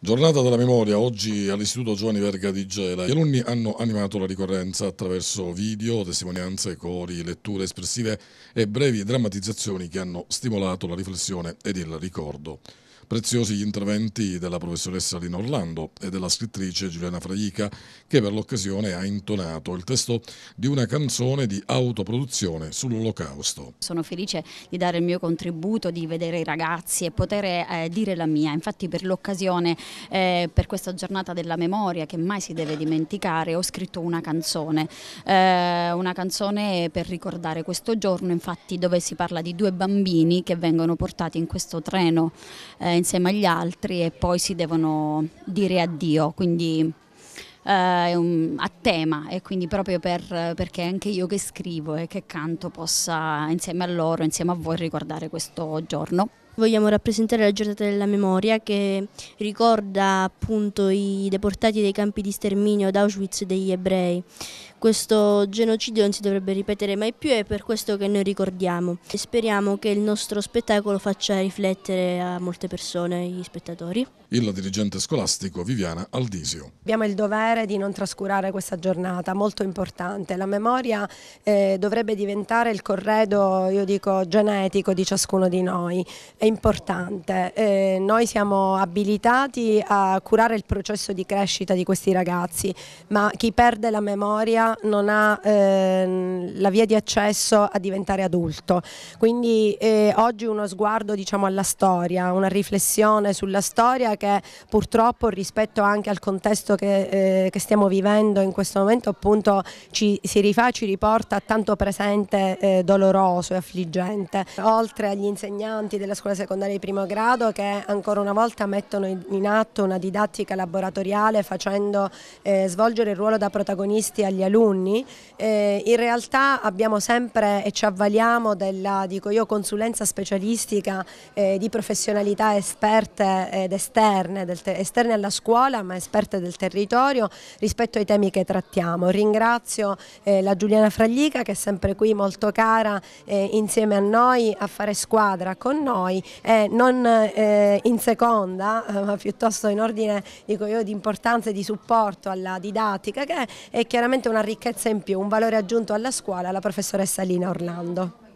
Giornata della memoria, oggi all'Istituto Giovanni Verga di Gela. Gli alunni hanno animato la ricorrenza attraverso video, testimonianze, cori, letture espressive e brevi drammatizzazioni che hanno stimolato la riflessione ed il ricordo. Preziosi gli interventi della professoressa Lina Orlando e della scrittrice Giuliana Fraica che per l'occasione ha intonato il testo di una canzone di autoproduzione sull'olocausto. Sono felice di dare il mio contributo, di vedere i ragazzi e poter eh, dire la mia. Infatti per l'occasione, eh, per questa giornata della memoria che mai si deve dimenticare, ho scritto una canzone, eh, una canzone per ricordare questo giorno, infatti dove si parla di due bambini che vengono portati in questo treno eh, insieme agli altri e poi si devono dire addio, quindi eh, a tema e quindi proprio per, perché anche io che scrivo e che canto possa insieme a loro, insieme a voi ricordare questo giorno vogliamo rappresentare la giornata della memoria che ricorda appunto i deportati dei campi di sterminio ad Auschwitz degli ebrei. Questo genocidio non si dovrebbe ripetere mai più e è per questo che noi ricordiamo. E speriamo che il nostro spettacolo faccia riflettere a molte persone, gli spettatori. Il dirigente scolastico Viviana Aldisio. Abbiamo il dovere di non trascurare questa giornata, molto importante. La memoria eh, dovrebbe diventare il corredo, io dico, genetico di ciascuno di noi. E importante. Eh, noi siamo abilitati a curare il processo di crescita di questi ragazzi, ma chi perde la memoria non ha eh, la via di accesso a diventare adulto. Quindi eh, oggi uno sguardo diciamo, alla storia, una riflessione sulla storia che purtroppo rispetto anche al contesto che, eh, che stiamo vivendo in questo momento appunto ci, si rifà, ci riporta tanto presente eh, doloroso e affliggente. Oltre agli insegnanti della scuola secondaria di primo grado che ancora una volta mettono in atto una didattica laboratoriale facendo eh, svolgere il ruolo da protagonisti agli alunni. Eh, in realtà abbiamo sempre e ci avvaliamo della, dico io, consulenza specialistica eh, di professionalità esperte ed esterne, del, esterne alla scuola ma esperte del territorio rispetto ai temi che trattiamo. Ringrazio eh, la Giuliana Fraglica che è sempre qui molto cara eh, insieme a noi a fare squadra con noi eh, non eh, in seconda eh, ma piuttosto in ordine dico io, di importanza e di supporto alla didattica che è, è chiaramente una ricchezza in più, un valore aggiunto alla scuola, alla professoressa Lina Orlando.